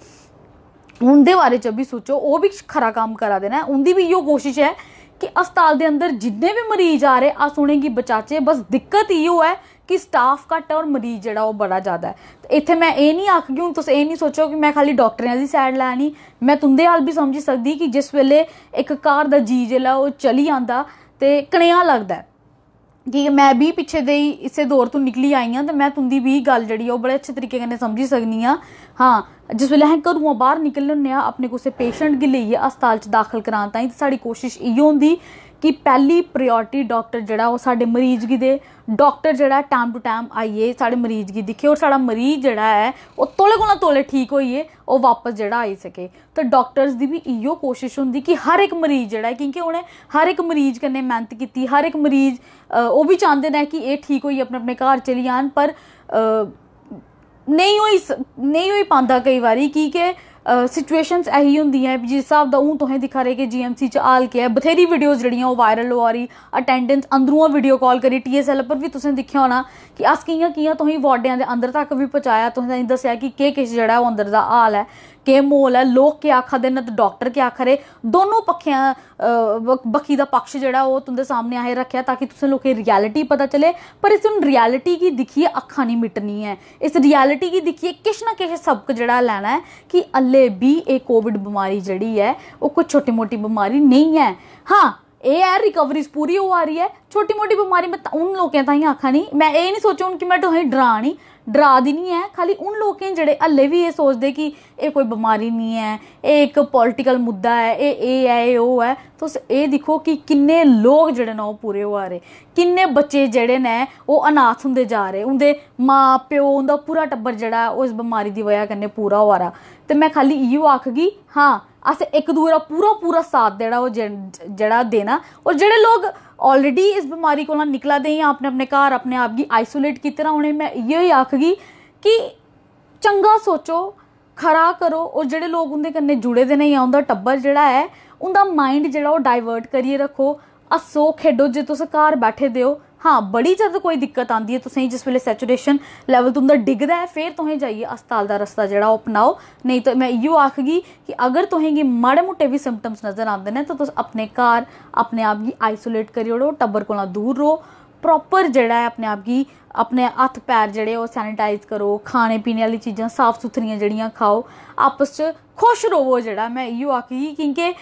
S1: ਉਹਦੇ ਬਾਰੇ ਚ ਵੀ ਸੋਚੋ ਉਹ ਵੀ ਖਰਾ ਕੰਮ ਕਰਾ ਦੇਣਾ ਉਹਦੀ ਵੀ ਇਹੋ ਕੋਸ਼ਿਸ਼ ਹੈ ਕਿ ਹਸਪਤਾਲ ਦੇ ਅੰਦਰ ਜਿੰਨੇ ਵੀ ਮਰੀਜ਼ ਆ ਰਹੇ ਆ ਸੁਣੇਗੀ ਬਚਾਚੇ ਬਸ ਦਿੱਕਤ ਇਹੋ ਹੈ ਕਿ ਸਟਾਫ ਘੱਟ ਹੈ ਔਰ ਮਰੀਜ਼ ਜਿਹੜਾ ਉਹ ਬੜਾ ਜ਼ਿਆਦਾ ਹੈ ਇੱਥੇ ਮੈਂ ਇਹ ਨਹੀਂ ਆਖ ਕਿਉਂ ਤੁਸੀਂ ਇਹ ਨਹੀਂ ਸੋਚੋ ਕਿ ਮੈਂ ਖਾਲੀ ਡਾਕਟਰਾਂ ਦੀ ਸਾਈਡ ਲੈਣੀ ਮੈਂ ਤੁੰਦੇ ਹਾਲ ਵੀ ਸਮਝ ਸਕਦੀ ਕਿ ਜਿਸ ਵੇਲੇ ਇੱਕ ਕਾਰ ਦਾ ਜੀ ਜਿਹੜਾ ਉਹ ਚਲੀ ਆਂਦਾ ਤੇ ਕਣਿਆ ਲੱਗਦਾ ਕਿ ਮੈਂ ਵੀ ਪਿੱਛੇ ਦੇ ਹੀ ਇਸੇ ਦੌਰ ਤੋਂ ਨਿਕਲੀ ਆਈ ਹਾਂ ਤੇ ਮੈਂ ਤੁੰਦੀ ਵੀ ਗੱਲ ਜਿਹੜੀ ਉਹ ਬੜੇ ਅੱਛੇ ਤਰੀਕੇ ਨਾਲ ਸਮਝੀ ਸਕਨੀ ਆ ਹਾਂ ਜਿਸ ਵੇਲੇ ਹੈ ਘਰੋਂ ਬਾਹਰ ਨਿਕਲਣ ਨੇ ਆਪਣੇ ਕੋਸੇ ਪੇਸ਼ੈਂਟ ਗਿਲੇ ਲਈਏ ਹਸਪਤਾਲ ਚ ਦਾਖਲ ਕਰਾਂ ਤਾਂ ਸਾਡੀ ਕੋਸ਼ਿਸ਼ ਇਹ ਹੁੰਦੀ ਕਿ ਪਹਿਲੀ ਪ੍ਰਾਇੋਰਟੀ ਡਾਕਟਰ ਜਿਹੜਾ ਉਹ ਸਾਡੇ ਮਰੀਜ਼ ਦੀ ਦੇ ਡਾਕਟਰ ਜਿਹੜਾ ਟਾਈਮ ਟੂ ਟਾਈਮ ਆਈਏ ਸਾਡੇ ਮਰੀਜ਼ ਦੀ ਦਿਖੇ ਔਰ ਸਾਡਾ ਮਰੀਜ਼ ਜਿਹੜਾ ਹੈ ਉਹ ਤੋਲੇ ਕੋਲਾ ਤੋਲੇ ਠੀਕ ਹੋਈਏ ਉਹ ਵਾਪਸ ਜਿਹੜਾ ਆਈ ਸਕੇ ਤਾਂ ਡਾਕਟਰਸ ਦੀ ਵੀ ਇਹੋ ਕੋਸ਼ਿਸ਼ ਹੁੰਦੀ ਕਿ ਹਰ ਇੱਕ ਮਰੀਜ਼ ਜਿਹੜਾ ਹੈ ਕਿਉਂਕਿ ਉਹਨੇ ਹਰ ਇੱਕ ਮਰੀਜ਼ ਕਰਨੇ ਮਿਹਨਤ ਕੀਤੀ ਹਰ ਇੱਕ ਮਰੀਜ਼ ਉਹ ਵੀ ਚਾਹੁੰਦੇ ਨੇ ਕਿ ਇਹ ਠੀਕ ਹੋਈ ਆਪਣੇ ਆਪਣੇ ਘਰ ਚਲੀ ਜਾਣ ਪਰ ਨਹੀਂ ਹੋਈ ਨਹੀਂ ਹੋਈ ਪਾਉਂਦਾ ਕਈ ਵਾਰੀ ਕੀ ਕਿ ਸਿਚੁਏਸ਼ਨਸ ਇਹੀ ਹੁੰਦੀਆਂ ਹੈ ਜਿਸ ਹਿਸਾਬ ਦਾ ਉਹ ਤੋਹੇ ਦਿਖਾ ਰਹੇ ਕਿ ਜੀਐਮਸੀ ਚ ਆਲ ਕੇ ਬਥੇਰੀ ਵੀਡੀਓਜ਼ ਜਿਹੜੀਆਂ ਉਹ ਵਾਇਰਲ ਹੋ ਰਹੀ ਅਟੈਂਡੈਂਸ ਅੰਦਰੋਂ ਵੀਡੀਓ ਕਾਲ ਕਰੀ ਟੀਐਸਐਲ ਪਰ ਵੀ ਤੁਸੀਂ ਦੇਖਿਆ ਹੋਣਾ ਕਿ ਅਸ ਕੀਆਂ ਕੀਆਂ ਤੁਸੀਂ ਵਾਰਡਿਆਂ ਦੇ ਅੰਦਰ ਤੱਕ ਵੀ ਪਹੁੰਚਾਇਆ ਤੁਸੀਂ ਦੱਸਿਆ ਕਿ ਕੀ ਕਿਸ ਜਿਹੜਾ ਉਹ ਅੰਦਰ ਦਾ ਹਾਲ ਹੈ ਕੇ ਮੋਲ ਹੈ ਲੋਕ ਕੀ ਆਖਾ ਦੇ ਨਾ ਤੇ ਡਾਕਟਰ ਕੀ ਆਖ ਰਹੇ ਦੋਨੋਂ ਪੱਖਿਆਂ ਬਕੀ ਦਾ ਪੱਖ ਜਿਹੜਾ ਉਹ ਤੁੰਦੇ ਸਾਹਮਣੇ ਆਏ ਰੱਖਿਆ ਤਾਂ ਕਿ ਤੁਸੀਂ ਲੋਕੇ ਰਿਐਲਿਟੀ ਪਤਾ ਚਲੇ ਪਰ ਇਸ ਨੂੰ ਰਿਐਲਿਟੀ ਕੀ ਦਿਖੀ ਅੱਖਾਂ ਨਹੀਂ ਮਿਟਣੀ ਹੈ ਇਸ ਰਿਐਲਿਟੀ ਕੀ ਦਿਖੀ ਕਿਸ ਨਾ ਕਿਸ ਸਬਕ ਜਿਹੜਾ ਲੈਣਾ ਹੈ ਕਿ ਅੱਲੇ ਵੀ ਇਹ ਕੋਵਿਡ ਬਿਮਾਰੀ ਜਿਹੜੀ ਹੈ ਉਹ ਕੋਈ ਛੋਟੀ-ਮੋਟੀ ਬਿਮਾਰੀ ਨਹੀਂ ਹੈ ਹਾਂ ਇਹ ਆ ਰਿਕਵਰੀਸ ਪੂਰੀ ਹੋ ਆ ਰਹੀ ਹੈ ਛੋਟੀ-ਮੋਟੀ ਬਿਮਾਰੀ ਮੈਂ ਉਹਨਾਂ ਲੋਕਾਂ ਤਾਂ ਹੀ ਆਖਾਂ ਨਹੀਂ ਮੈਂ ਇਹ ਨਹੀਂ ਸੋਚਾਂ ਕਿ ਮੈਂ ਤੁਹਾਨੂੰ ਡਰਾਣੀ ਡਰਾ ਨਹੀਂ ਹੈ ਖਾਲੀ ਉਹਨ ਲੋਕਾਂ ਜਿਹੜੇ ਹੱਲੇ ਵੀ ਇਹ ਸੋਚਦੇ ਕਿ ਇਹ ਕੋਈ ਬਿਮਾਰੀ ਨਹੀਂ ਹੈ ਇਹ ਇੱਕ ਪੋਲਿਟੀਕਲ ਮੁੱਦਾ ਹੈ ਇਹ ਇਹ ਹੈ ਇਹ ਉਹ ਹੈ ਤੁਸ ਇਹ ਦੇਖੋ ਕਿ ਕਿੰਨੇ ਲੋਕ ਜਿਹੜੇ ਨੇ ਉਹ ਪੂਰੇ ਹੋ ਆ ਰਹੇ ਕਿੰਨੇ ਬੱਚੇ ਜਿਹੜੇ ਨੇ ਉਹ ਅਨਾਥ ਹੁੰਦੇ ਜਾ ਰਹੇ ਉਹਦੇ ਮਾਂ ਪਿਓ ਉਹਦਾ ਪੂਰਾ ਟੱਬਰ ਜਿਹੜਾ ਉਸ ਬਿਮਾਰੀ ਦੀ ਵਜ੍ਹਾ ਕਰਨੇ ਪੂਰਾ ਹੋ ਆ ਰਿਹਾ ਤੇ ਮੈਂ ਖਾਲੀ ਇਹੋ ਆਖਗੀ ਹਾਂ ਅਸੀਂ ਇੱਕ ਦੂਰਾ ਪੂਰਾ ਪੂਰਾ ਸਾਥ ਦੇਣਾ ਉਹ ਜਿਹੜਾ ਦੇਣਾ ਔਰ ਜਿਹੜੇ ਲੋਕ ਆਲਰੇਡੀ ਇਸ ਬਿਮਾਰੀ ਕੋਲੋਂ ਨਿਕਲਾ ਦੇ ਜਾਂ ਆਪਣੇ ਆਪਣੇ ਘਰ ਆਪਣੇ ਆਪ ਦੀ ਆਈਸੋਲੇਟ ਕੀਤੇ ਰਹੋਣੇ ਮੈਂ ਇਹ ਹੀ ਆਖਗੀ ਕਿ ਚੰਗਾ ਸੋਚੋ ਖਰਾ ਕਰੋ ਉਹ ਜਿਹੜੇ ਲੋਕ ਉਹਦੇ ਕੰਨੇ ਜੁੜੇ ਦੇ ਨਹੀਂ ਆਉਂਦਾ ਟੱਬਰ ਜਿਹੜਾ ਹੈ ਉਹਦਾ ਮਾਈਂਡ ਜਿਹੜਾ ਉਹ ਡਾਈਵਰਟ ਕਰੀਏ ਰੱਖੋ ਅਸੋ ਖੇਡੋ ਜੇ ਤੁਸੀਂ ਘਰ ਬੈਠੇ ਦਿਓ ਹਾਂ ਬੜੀ ਜਦ ਕੋਈ ਦਿੱਕਤ ਆਂਦੀ ਹੈ ਤੁਸੀਂ ਜਿਸ ਵੇਲੇ ਸੈਚੂਰੇਸ਼ਨ ਲੈਵਲ ਤੁੰਦਾ ਡਿੱਗਦਾ ਹੈ ਫੇਰ ਤੁਸੀਂ ਜਾਈਏ ਹਸਪਤਾਲ ਦਾ ਰਸਤਾ ਜਿਹੜਾ ਉਹ ਅਪਣਾਓ ਨਹੀਂ ਤਾਂ ਮੈਂ ਯੂ ਆਖਗੀ ਕਿ ਅਗਰ ਤੁਸੀਂ ਮਾੜੇ ਮੋਟੇ ਵੀ ਸਿੰਪਟਮਸ ਨਜ਼ਰ ਆਉਂਦੇ ਨੇ ਤਾਂ ਤੁਸੀਂ ਆਪਣੇ ਘਰ ਆਪਣੇ ਆਪ ਦੀ ਆਈਸੋਲੇਟ ਕਰਿਓ ਟੱਬਰ ਕੋਲੋਂ ਦੂਰ ਰਹੋ ਪ੍ਰੋਪਰ ਜਿਹੜਾ ਹੈ ਆਪਣੇ ਆਪ ਦੀ ਆਪਣੇ ਹੱਥ ਪੈਰ ਜਿਹੜੇ ਉਹ ਸੈਨੀਟਾਈਜ਼ ਕਰੋ ਖਾਣੇ ਪੀਣੇ ਵਾਲੀ ਚੀਜ਼ਾਂ ਸਾਫ਼ ਸੁਥਰੀਆਂ ਜਿਹੜੀਆਂ ਖਾਓ ਆਪਸ 'ਚ ਖੁਸ਼ ਰਹੋ ਜਿਹੜਾ ਮੈਂ ਇਹੋ ਆਖੀ ਕਿਉਂਕਿ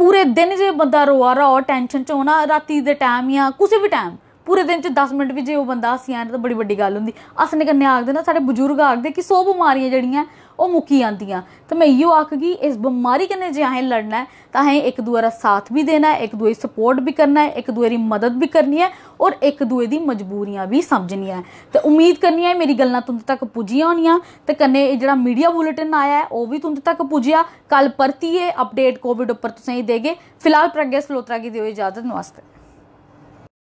S1: ਪੂਰੇ ਦਿਨ ਜੇ ਬੰਦਾ ਰੋਆ ਰਹਾ ਹੋ ਟੈਨਸ਼ਨ ਚ ਹੋਣਾ ਰਾਤੀ ਦੇ ਟਾਈਮ ਜਾਂ ਕਿਸੇ ਵੀ ਟਾਈਮ ਪੂਰੇ ਦਿਨ ਚ 10 ਮਿੰਟ ਵੀ ਜੇ ਉਹ ਬੰਦਾ ਸਿਆਣਾ ਤਾਂ ਬੜੀ ਵੱਡੀ ਗੱਲ ਹੁੰਦੀ ਅਸਨੇ ਕੰਨੇ ਆਖਦੇ ਨਾ ਸਾਡੇ ਬਜ਼ੁਰਗ ਆਖਦੇ ਕਿ ਸੋ ਬਿਮਾਰੀਆਂ ਜਿਹੜੀਆਂ ਉਹ ਮੁੱਕੀ ਜਾਂਦੀਆਂ ਤੇ ਮੈਂ ਇਹੋ ਆਖਗੀ ਇਸ ਬਿਮਾਰੀ ਕਨੇ ਜੇ ਆਹੇ ਲੜਨਾ ਹੈ ਤਾਂ ਹੈ ਇੱਕ ਦੂਰ ਸਾਥ ਵੀ ਦੇਣਾ ਹੈ ਇੱਕ ਦੂਰੀ ਸਪੋਰਟ ਵੀ ਕਰਨਾ ਹੈ ਇੱਕ ਦੂਰੀ ਮਦਦ ਵੀ ਕਰਨੀ ਹੈ ਔਰ ਇੱਕ ਦੂਏ ਦੀ ਮਜਬੂਰੀਆਂ ਵੀ ਸਮਝਣੀਆਂ ਹੈ ਤੇ ਉਮੀਦ ਕਰਨੀ ਹੈ ਮੇਰੀ ਗੱਲਾਂ ਤੁੰਦ ਤੱਕ ਪੁੱਜੀਆਂ ਹੋਣੀਆਂ ਤੇ ਕਨੇ ਇਹ ਜਿਹੜਾ ਮੀਡੀਆ ਬੁਲੇਟਿਨ ਆਇਆ ਹੈ ਉਹ ਵੀ ਤੁੰਦ ਤੱਕ ਪੁੱਜਿਆ ਕੱਲ ਪਰਤੀਏ ਅਪਡੇਟ ਕੋਵਿਡ ਉੱਪਰ ਤੁਸੀਂ ਹੀ ਦੇਗੇ ਫਿਲਹਾਲ ਪ੍ਰਗੈਸ ਸਲੋਤਰਾ ਕੀ ਦਿਓ ਇਜਾਜ਼ਤ ਨਵਾਸਤੇ